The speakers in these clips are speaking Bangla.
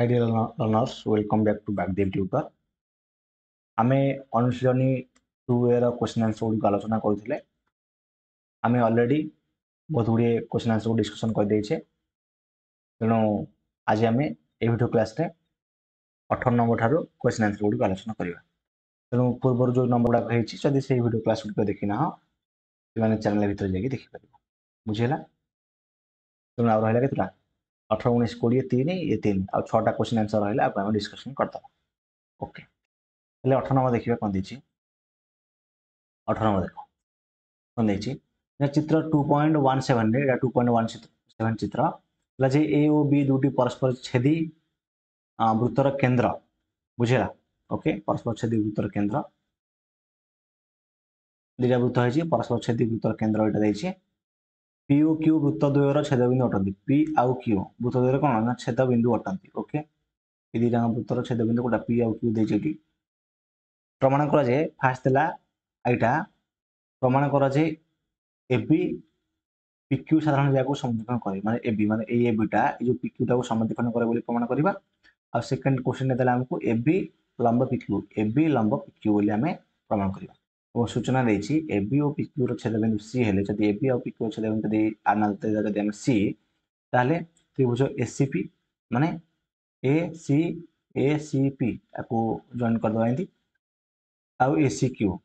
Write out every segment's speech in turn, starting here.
Hi dear learners, welcome back to Backdev Tutor. ଆମେ ଅନୁଶୀଳନୀ ଟୁ ଏର କ୍ୱେଶ୍ଚନ୍ ଆନ୍ସର୍ ଗୁଡ଼ିକ ଆଲୋଚନା କରୁଥିଲେ ଆମେ ଅଲରେଡ଼ି ବହୁତ ଗୁଡ଼ିଏ କ୍ୱେଶ୍ଚନ୍ ଆନ୍ସର୍କୁ ଡିସ୍କସନ୍ କରିଦେଇଛେ ତେଣୁ ଆଜି ଆମେ ଏହି ଭିଡ଼ିଓ କ୍ଲାସ୍ରେ ଅଠର ନମ୍ବର ଠାରୁ କ୍ୱେଶ୍ଚନ୍ ଆନ୍ସର୍ ଗୁଡ଼ିକ ଆଲୋଚନା କରିବା ତେଣୁ ପୂର୍ବରୁ ଯେଉଁ ନମ୍ବର ଗୁଡ଼ାକ ହେଇଛି ଯଦି ସେଇ ଭିଡ଼ିଓ କ୍ଲାସ୍ ଗୁଡ଼ିକ ଦେଖିନାହ ସେମାନେ ଚ୍ୟାନେଲ୍ ଭିତରେ ଯାଇକି ଦେଖିପାରିବ ବୁଝିହେଲା ତେଣୁ ଆଉ ରହିଲା କେତେଟା अठारह उन्नीस कोड़े तीन ये तीन आ छा क्वेश्चन आंसर रहा आप डिस्कसन करदे ओके अठर नंबर देखिए कौन दे अठर नंबर देख कौन दे चित्र two point one seven two point one seven चित्र যে এ ও বি দুটি পরস্পর ছেদি বৃত্তর কেন্দ্র বুঝলা ওকে পরস্পর ছেদি বৃত্তর কেন্দ্র দুইটা বৃত্ত হয়েছে পরস্পর ছেদি বৃত্তর কেন্দ্র ପିୟୁ କ୍ୟୁ ବୃତ୍ତଦ୍ୱୟର ଛେଦବିନ୍ଦୁ ଅଟନ୍ତି ପି ଆଉ କ୍ୟୁ ବୃତ୍ତଦ୍ୱୟର କ'ଣ ନା ଛେଦବିନ୍ଦୁ ଅଟନ୍ତି ଓକେ ଏ ଦୁଇଟାଙ୍କ ବୃତ୍ତର ଛେଦବିନ୍ଦୁ କେଉଁଟା ପି ଆଉ କ୍ୟୁ ଦେଇଛି ଏଠି ପ୍ରମାଣ କରାଯାଏ ଫାର୍ଷ୍ଟ ହେଲା ଏଇଟା প্রমাণ করা যে এবি পিকিউ সাধারণ জায়গাকে সমুদ্রীকরণ করে মানে এবি মানে এই এবিটা এই যে পিকিউটাকে সমুদ্রীকরণ করে বলে প্রমাণ করা আর সেকেন্ড কোশ্চেন দেলা আমাকে এবি লম্ব পিকিউ এবি লম্ব পিকিউ বলে আমি প্রমাণ করা वो सूचना देखिए एपि क्यूर छेदबिंदु सी हेले जब ए पिक्यू छेदबिंदु दे आनाल जब आम सी तेल त्रिभुज ए पी मान ए सी ए सीपी आपको जॉन करद आउ ए सी क्यू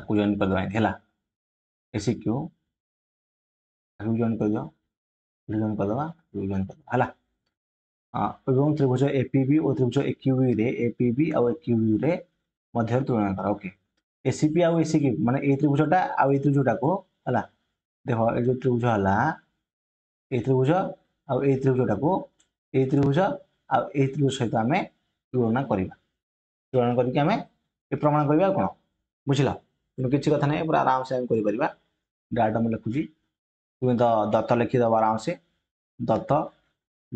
आपको जॉन करद है ए सी क्यू आपको कर करद जॉन करद जॉन करद है त्रिभुज एपि और त्रिभुज ए क्यू रे एपि आउ ए क्यू रे ମଧ୍ୟରେ ତୁଳନା କର ଓକେ ଏସିପି ଆଉ ଏସିକି ମାନେ ଏଇ ତ୍ରିଭୁଜଟା ଆଉ ଏଇ ତ୍ରିଭୁଜଟାକୁ ହେଲା ଦେଖ ଏ ଯେଉଁ ତ୍ରିଭୁଜ ହେଲା ଏଇ ତ୍ରିଭୁଜ ଆଉ ଏଇ ତ୍ରିଭୁଜଟାକୁ ଏଇ ତ୍ରିଭୁଜ ଆଉ ଏଇ ତ୍ରିଭୁଜ ସହିତ ଆମେ ତୁଳନା କରିବା ତୁଳନା କରିକି ଆମେ ଏ ପ୍ରମାଣ କରିବା ଆଉ କ'ଣ ବୁଝିଲ ତେଣୁ କିଛି କଥା ନାହିଁ ପୁରା ଆରାମସେ ଆମେ କରିପାରିବା ଡାଟା ମୁଁ ଲେଖୁଛି ତୁମେ ତ ଦତ୍ତ ଲେଖିଦେବ ଆରାମସେ ଦତ୍ତ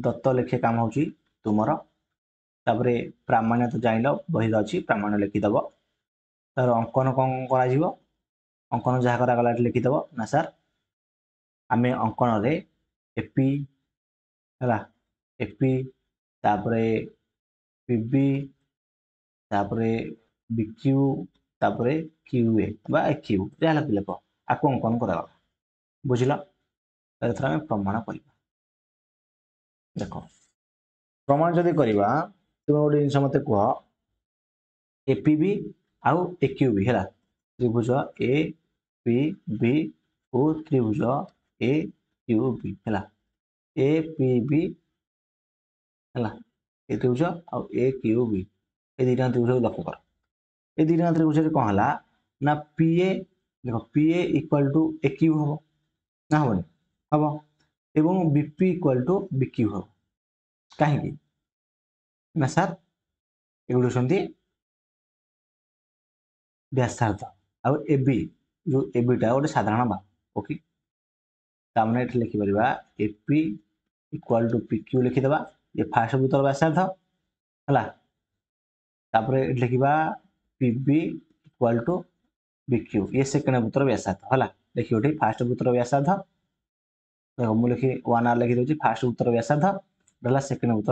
ଦତ୍ତ ଲେଖିବା କାମ ହେଉଛି ତୁମର ତାପରେ ପ୍ରାମାଣ୍ୟ ତ ଜାଣିଲ ବହିରେ ଅଛି ପ୍ରାମାଣ୍ୟ ଲେଖିଦେବ ତାର ଅଙ୍କନ କ'ଣ କରାଯିବ ଅଙ୍କନ ଯାହା କରାଗଲା ଏଠି ଲେଖିଦେବ ନା ସାର୍ ଆମେ ଅଙ୍କନରେ ଏପି ହେଲା ଏପି ତାପରେ ପିବି ତାପରେ ବିକ୍ୟୁ ତାପରେ କ୍ୟୁଏ ବା କ୍ୟୁ ଯାହା ଲେଖି ଲେଖ ଆକୁ ଅଙ୍କନ କରାଗଲା ବୁଝିଲ ଏଥର ଆମେ ପ୍ରମାଣ କରିବା ଦେଖ প্রমাণ যদি করিবা तुम गोटे जिन मत कह एपि आउ भी है त्रिभुज ए पी वि त्रिभुज ए क्यू वि है ए पी वि है त्रिभुज आ क्यू वि दुटा त्रिभुज लक्ष्य कर ये दुटा त्रिभुज कौन है ना ए देख A equal to A Q हम ना हम हम एवं बीपी इक्वाल टू बिक्यू हम कहीं ना सर युति व्यासार्थ आबि जो एबिटा गोटे साधारण बा ओके लिखिपर एपि इक्वाल टू पिक्यू लिखिद ये फास्ट भूत व्यासार्थ है लिखा पिबि इक्वाल टू बिक्यू ये सेकेंड भूत व्यासार्थ है लिखिए फास्ट भूत व्यासार्ध देख मुझे लिखी वन आर लिखिदे फास्ट भूत व्यासार्थ रहा सेकेंड भूत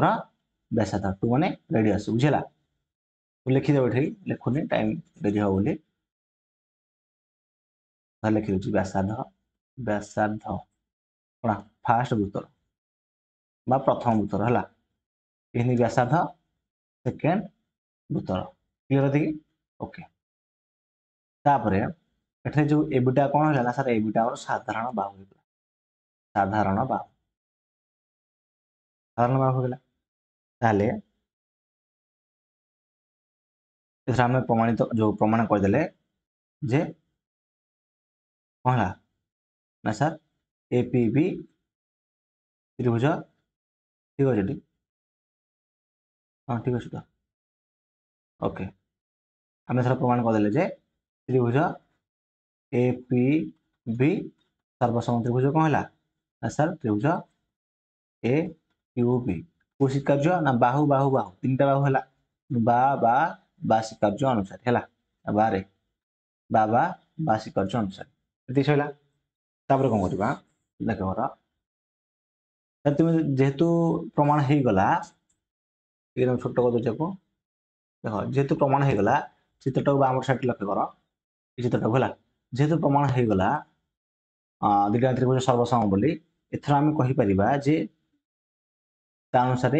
ব্যাসাধার টু ব্যাসা ଟୁ ମାନେ ରେଡ଼ିଅସ୍ ବୁଝିଲା ଲେଖିଦେବ ଏଠି ଲେଖୁନି ଟାଇମ୍ ଡେରି ହେବ লিখি ଲେଖିଦେଉଛି ବ୍ୟାସାର୍ଦ୍ଧ ବ୍ୟାସାର୍ଦ୍ଧ କ'ଣ ଫାର୍ଷ୍ଟ উত্তর বা প্রথম উত্তর হল এখানে ব্যাসার্ধ সেকেন্ড উত্তর ক্লিয়ার দেখি ওকে তাপরে এখানে যে এবিটা কোণ হল না স্যার এবিটা আমার সাধারণ বাহু হয়ে সাধারণ বাহু সাধারণ বাহু হয়ে ताले इसमें प्रमाणित तो जो प्रमाण करदे जे कहला ना सर ए पी बी त्रिभुज ठीक अच्छे हाँ ठीक अच्छे तो ओके आम थोड़ा प्रमाण करदे जे त्रिभुज ए पी बी सर्वसम त्रिभुज कहला ना सर त्रिभुज ए यू बी କୋଶିକ କାର୍ଯ୍ୟ ନା ବାହୁ ବାହୁ ବାହୁ ତିନିଟା ବାହୁ ହେଲା ବା ବା ବାସି କାର୍ଯ୍ୟ ଅନୁସାରେ ହେଲା ବାରେ ବା ବା ବାସି କାର୍ଯ୍ୟ ଅନୁସାରେ ଏତିକି ସରିଲା ତାପରେ କ'ଣ କରିବା ଦେଖ ଘର তুমি যেহেতু প্রমাণ হয়ে গলা এরকম ছোট কত যাব দেখো যেহেতু প্রমাণ হয়ে গলা চিত্রটাকে বা আমার সাইডে লক্ষ্য করো এই চিত্রটাকে হলা যেহেতু প্রমাণ হয়ে গলা দুইটা ত্রিভুজ সর্বসম বলি এথর আমি কহিপারিবা যে ତା ଅନୁସାରେ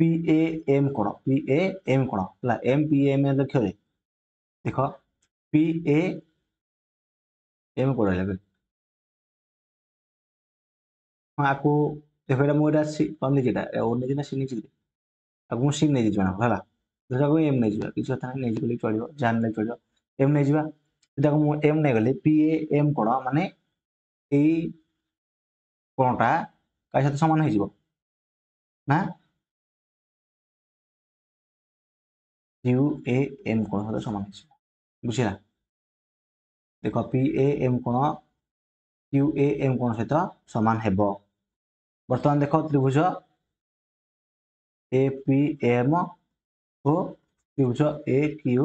পি এ এম କ'ଣ পি এ এম କ'ଣ ହେଲା ଏମ୍ ପି ଏମ୍ ଲକ୍ଷ୍ୟରେ ଦେଖ পি এ এম କ'ଣ ହେଲା ହଁ ଆକୁ ଦେଖ ଏଇଟା ମୁଁ ଏଇଟା ଅନେଇଛି ଏଇଟା ଅନେଇଛି ନା ସି ନେଇଛି ଆକୁ ମୁଁ ସି ନେଇଯିବି ଜଣକ ହେଲା ଏଟାକୁ ଏମ୍ ନେଇଯିବା କିଛି କଥା ନାହିଁ ନେଇଯିବ ଚଳିବ ଯାହା ନେଲେ ଚଳିବ ଏମ୍ ନେଇଯିବା ଏଟାକୁ ମୁଁ ଏମ୍ ନେଇଗଲି ପି ଏ ଏମ୍ କ'ଣ ମାନେ ଏଇ କ'ଣଟା କାହା ସହିତ ସମାନ ହେଇଯିବ না ইউ এ এম কোণ হতে সমান কিছু বুঝিলা দেখ পি এ এম কোণ ইউ এ এম কোণ সহিত সমান হব বর্তমান দেখ ত্রিভুজ এ পি এম ও ত্রিভুজ এ কিউ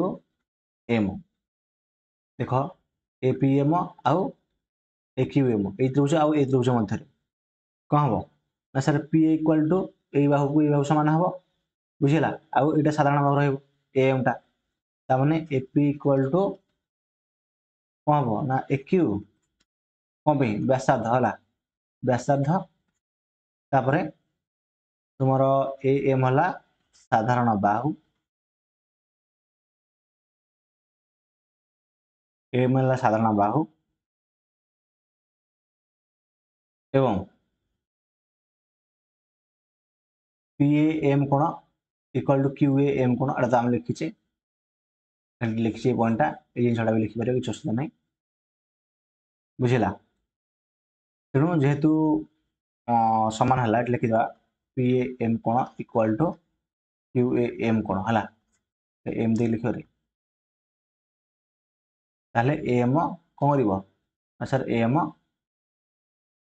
এম দেখ এ পি এম আউ এ কিউ এম এই ত্রিভুজ আউ এই ত্রিভুজ মধ্যে কম হব না স্যার পি ইকুয়াল টু এই বাহুକୁ এই ବାହୁ ସମାନ ହେବ ବୁଝିଲା ଆଉ ଏଇଟା ସାଧାରଣ ବାହୁ ରହିବ ଏମ୍ଟା ତାମାନେ ଏ ପି ଇକ୍ୱାଲ୍ ଟୁ କ'ଣ ହେବ ନା ଏ କ୍ୟୁ କ'ଣ ପାଇଁ ବ୍ୟାସାର୍ଦ୍ଧ ହେଲା ବ୍ୟାସାର୍ଦ୍ଧ ତାପରେ ତୁମର ଏ ଏମ୍ ହେଲା ସାଧାରଣ ବାହୁ ଏମ୍ ହେଲା ସାଧାରଣ ବାହୁ ଏବଂ ಪಿ ಎ ಎಮ್ ಕೋಣ equal to Q A M କୋଣ ଏଇଟା ତ ଆମେ ଲେଖିଛେ ଖାଲି ଲେଖିଛେ ଏ ପଏଣ୍ଟଟା ଏଇ ଜିନିଷଟା ବି ଲେଖିପାରିବ କିଛି ଅସୁବିଧା ନାହିଁ ବୁଝିଲା ତେଣୁ ଯେହେତୁ ସମାନ ହେଲା ଏଠି ଲେଖିଦେବା ପି ଏ ଏମ୍ କୋଣ equal to Q A M କୋଣ ହେଲା ଏମ୍ ଦେଇ ଲେଖିବରେ ତାହେଲେ ଏ ଏମ୍ କ'ଣ କରିବ ସାର୍ ଏ ଏମ୍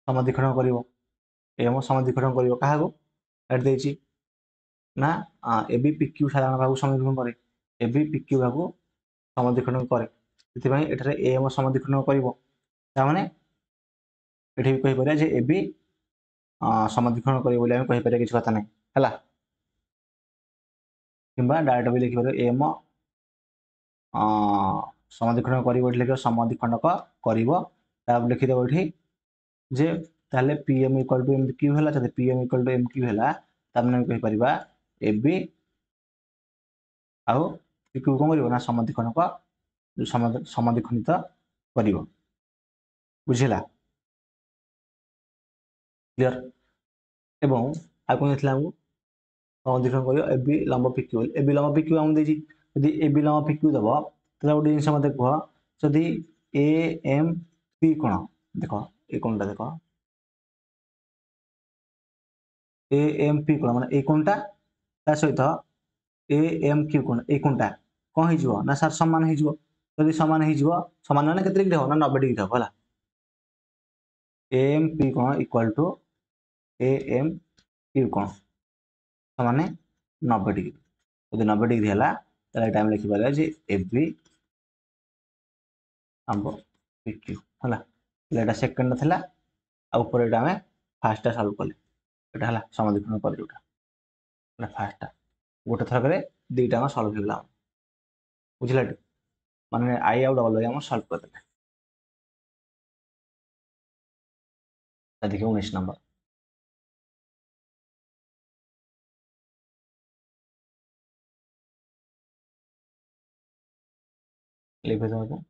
ସମଦିକ୍ଷଣ କରିବ ଏ ଏମ୍ ସମଦିକ୍ଷଣ କରିବ କାହାକୁ କାଟି ଦେଇଛି ନା ଏବି ପିକ୍ୟୁ ସାଧାରଣ ଭାଗକୁ ସମୀକରଣ କରେ ଏବି ପିକ୍ୟୁ ଭାଗକୁ ସମଧିକରଣ କରେ ସେଥିପାଇଁ ଏଠାରେ ଏ ଆମ ସମଧିକରଣ କରିବ ତାମାନେ ଏଠି ବି କହିପାରିବା ଯେ ଏବି ସମଧିକରଣ କରିବ ବୋଲି ଆମେ କହିପାରିବା କିଛି କଥା ନାହିଁ ହେଲା କିମ୍ବା ଡାଇରେକ୍ଟ ବି ଲେଖିପାରିବା ଏମ ସମଧିଖଣ୍ଡକ କରିବ ଏଠି ଲେଖିବ ସମଧିଖଣ୍ଡକ କରିବ ତାପରେ ଲେଖିଦେବ ଏଠି ଯେ ତାହେଲେ P M equal to M Q ହେଲା ଯଦି P M equal to M Q ହେଲା ତାମାନେ ଆମେ କହିପାରିବା ଏ ବି ଆଉ ପିକୁ କ'ଣ କରିବ ନା ସମଧିକଣକ ସମଧିଖଣ୍ଡିତ କରିବ ବୁଝିଲା କ୍ଲିଅର ଏବଂ ଆଉ କ'ଣ ଦେଇଥିଲା ଆମକୁ ସମଧିକରଣ କରିବ ଏ ବି ଲମ୍ବ ପିକ୍ୟୁ ବୋଲି ଏ ବି ଲମ୍ବ ପିକ୍ୟୁ ଆମକୁ ଦେଇଛି ଯଦି ଏ ବି ଲମ୍ବ ପିକ୍ୟୁ ଦେବ ତାହେଲେ ଗୋଟେ ଜିନିଷ ମୋତେ କୁହ ଯଦି ଏ ଏମ୍ ପି କ'ଣ ଦେଖ ଏ কোনটা দেখো এ এম পি কোণ মানে এই কোণটা ତା ସହିତ ଏ ଏମ୍ କ୍ୟୁ କୋଣ ଏଇ କୋଣଟା କ'ଣ ହେଇଯିବ ନା ସାର୍ ସମାନ ହେଇଯିବ ଯଦି ସମାନ ହେଇଯିବ ସମାନ ମାନେ କେତେ ଡିଗ୍ରୀ ହେବ ନା ନବେ ଡିଗ୍ରୀ ହେବ ହେଲା ଏମ୍ ପି କୋଣ equal to A M Q କୋଣ ସମାନ ନବେ ଡିଗ୍ରୀ ଯଦି ନବେ ଡିଗ୍ରୀ ହେଲା ତାହେଲେ ଏଇଟା ଆମେ ଲେଖିପାରିବା ଯେ ଏ ବି ଆମ୍ବ ପି କ୍ୟୁ ହେଲା ତାହେଲେ ଏଇଟା ସେକେଣ୍ଡ ଥିଲା ଆଉ ଉପରେ ଏଇଟା ଆମେ ଫାର୍ଷ୍ଟଟା ସଲ୍ଭ କଲେ ଏଇଟା ହେଲା ସମଧିକରଣ ପରେ ଯେଉଁଟା ଏଇଟା ଫାର୍ଷ୍ଟଟା ଗୋଟେ ଥରକରେ ଦୁଇଟା ଆମର ସଲ୍ଭ ହେଇଗଲା ବୁଝିଲାଟି ମାନେ ଆଇ ଆଉ ଡବଲ୍ ଆଇ ଆମର ସଲ୍ଭ କରିଦେଲେ ଦେଖିବ ଉଣେଇଶ ନମ୍ବର লিখে দেওয়া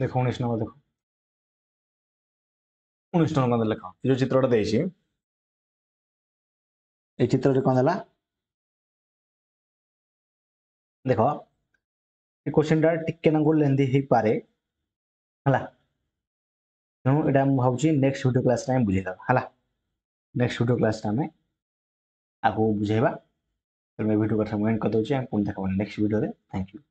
देख उन्नीस नंबर देख उ नंबर कौन देख जो चित्रटा दे चित्र कौन देला देख ये क्वेश्चन टा टे लेंदी हो पाए है भावी नेक्स्ट भिडियो क्लास बुझेदेव है नेक्स्ट भिडियो क्लास आगे बुझेबा तो मैं भिडियो कथ एंड करदे पुणी देखा नेक्स्ट भिडियो थैंक यू